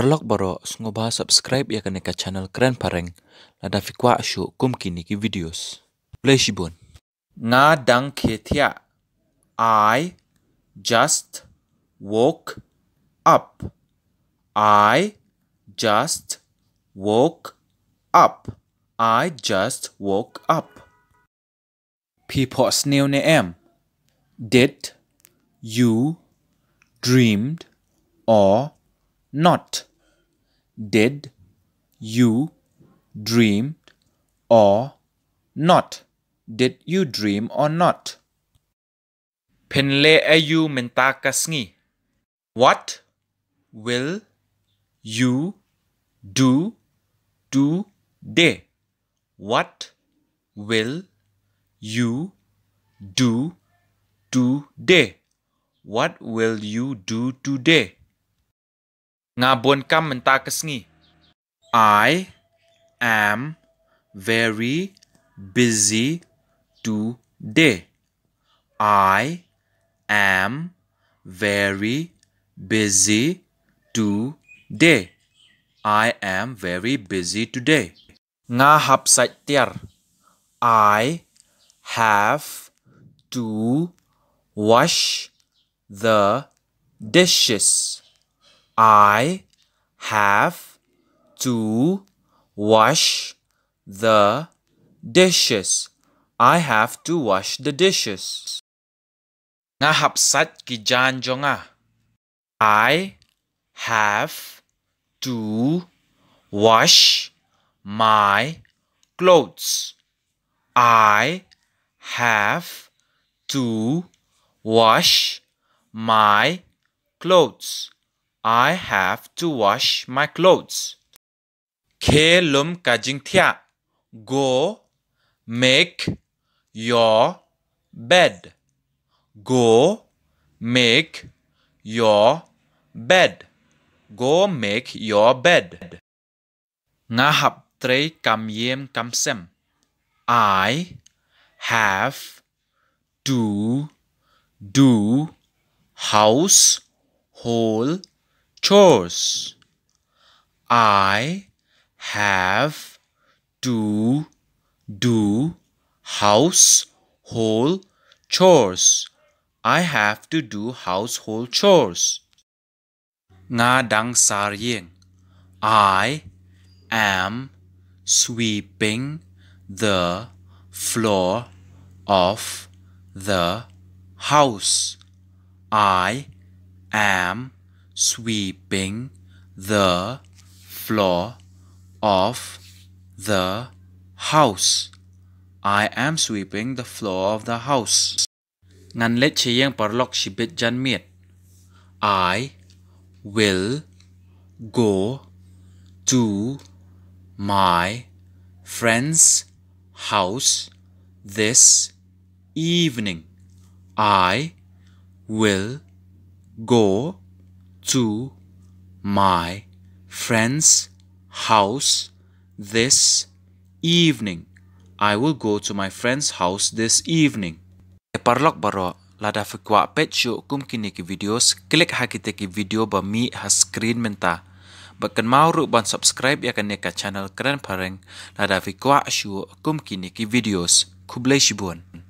Perlok baru ngoba subscribe ya kaneka channel keren pareng. Lada fikwa asyuk kum kini ki videos. Play shibun. Nga dang ketia. I just woke up. I just woke up. I just woke up. People snail ne em. Did you dreamed or not? Did you dream or not? Did you dream or not? Pinle ayu mintakasngi. What will you do today? What will you do today? What will you do today? nga buon kam menta takas I am very busy today. I am very busy today. I am very busy today. Nga hap tiar. I have to wash the dishes. I have to wash the dishes. I have to wash the dishes. Nga hapsat ki jan ah. I have to wash my clothes. I have to wash my clothes. I have to wash my clothes. Ke lum Go make your bed. Go make your bed. Go make your bed. Nga hap tre kam yem kam sem. I have to do house hole chores. I have to do household chores. I have to do household chores. Nga dang sarien. I am sweeping the floor of the house. I am sweeping the floor of the house. I am sweeping the floor of the house. Ngan let chi yang parlok si jan miet. I will go to my friend's house this evening. I will go to my friend's house this evening. I will go to my friend's house this evening. Parlok baro lada fikwa pet shu kum kini ki videos klik hakite ki video ba mi ha screen menta. Bakan mau ru ban subscribe ya kaneka channel keren pareng lada fikwa shu kum kini ki videos. Kublai shibun.